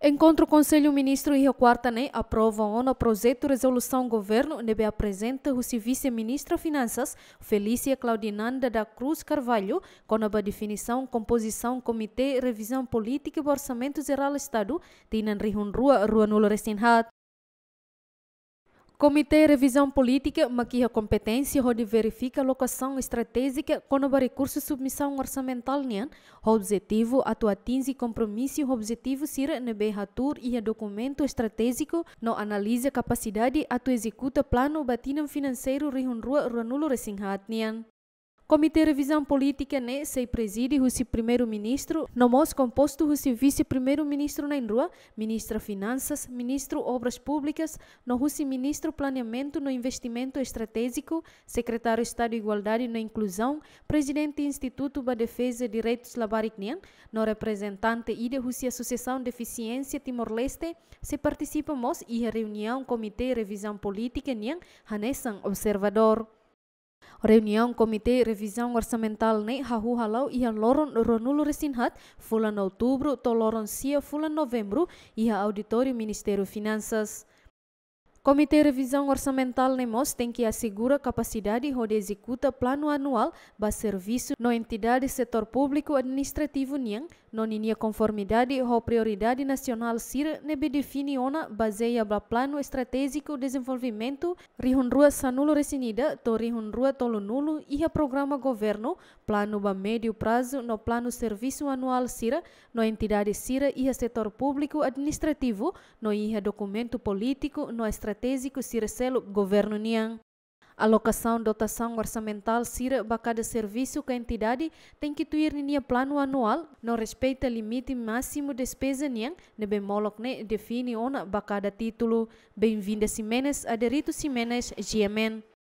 Encontro o Conselho Ministro e a Quarta NEM né? aprovam o projeto de resolução governo onde né? apresenta o vice-ministra Finanças Felícia Claudinanda da Cruz Carvalho com a definição composição comitê revisão política e orçamento geral Estado tinan rihun rua rua nulo resinhat. Comitê de Revisão Política maquia competência onde verifica locação estratégica com o recurso submissão orçamental nian, objetivo atua atinge compromisso o objetivo sira nebe hatur e a documento estratégico no analisa capacidade atua executa plano batinam financeiro rihunrua ranulo resinhat nian. Comitê de Revisão Política nesse preside o primeiro-ministro, nomos composto o vice-primeiro-ministro na rua, ministra Finanças, ministro Obras Públicas, no russo ministro Planeamento no Investimento Estratégico, secretário Estado de Igualdade na Inclusão, presidente Instituto para Defesa de Direitos Labariknian, no representante e da Rússia Associação de Timor-Leste, se participamos e reunião Comitê de Revisão Política Nian, Hanessan Observador. Reunião Comitê Revisão Orçamental nem Rahu Halau e a Loron Ronulu Resinhat, Fulan Outubro, Toloron Cia, Fulan Novembro e a Auditório Ministério Finanças. Comitê Revisão Orçamental NEMOS tem que assegurar capacidade de executa plano anual para serviço na entidade setor público administrativo NIAN, não linha conformidade ou prioridade nacional SIR nebe define baseia para plano estratégico desenvolvimento Rihunrua Sanulo Resinida to Rihunrua Tolunulo e a programa governo plano ba médio prazo no plano serviço anual SIR na entidade SIR e a setor público administrativo no ia documento político no estratégico estratégico sira selo governo niang. Alocação dotação orçamental sira cada serviço que a entidade tem que tuir nia plano anual, não respeita limite máximo de despesa nian ne molok ne define ona cada título. Bem-vinda Simenes, Aderito Simenes, GMN.